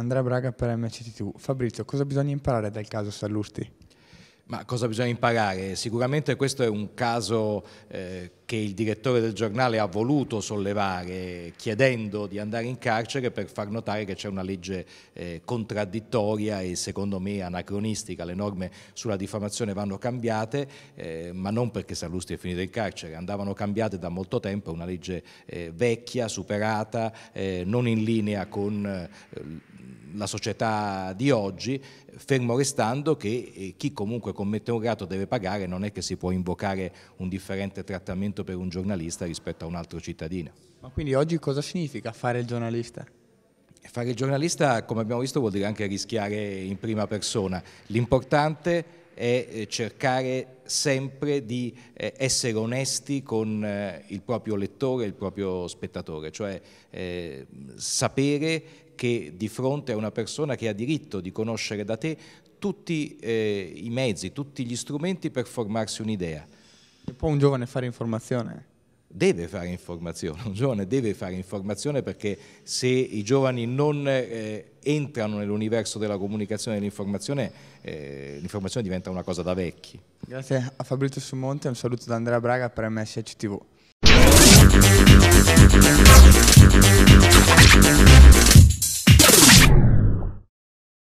Andrea Braga per MCT2. Fabrizio, cosa bisogna imparare dal caso Sallusti? Ma cosa bisogna imparare? Sicuramente questo è un caso eh, che il direttore del giornale ha voluto sollevare chiedendo di andare in carcere per far notare che c'è una legge eh, contraddittoria e secondo me anacronistica, le norme sulla diffamazione vanno cambiate, eh, ma non perché Sallusti è finito in carcere, andavano cambiate da molto tempo, è una legge eh, vecchia, superata, eh, non in linea con eh, la società di oggi, fermo restando che chi comunque commette un reato deve pagare, non è che si può invocare un differente trattamento per un giornalista rispetto a un altro cittadino. Ma quindi oggi cosa significa fare il giornalista? Fare il giornalista, come abbiamo visto, vuol dire anche rischiare in prima persona. L'importante è è eh, cercare sempre di eh, essere onesti con eh, il proprio lettore, il proprio spettatore, cioè sapere che di fronte a una persona che ha diritto di conoscere da te tutti i mezzi, tutti gli strumenti per formarsi un'idea. può un giovane fare informazione? deve fare informazione, un giovane deve fare informazione perché se i giovani non eh, entrano nell'universo della comunicazione e dell'informazione, eh, l'informazione diventa una cosa da vecchi. Grazie a Fabrizio Sumonte, un saluto da Andrea Braga per MSH TV.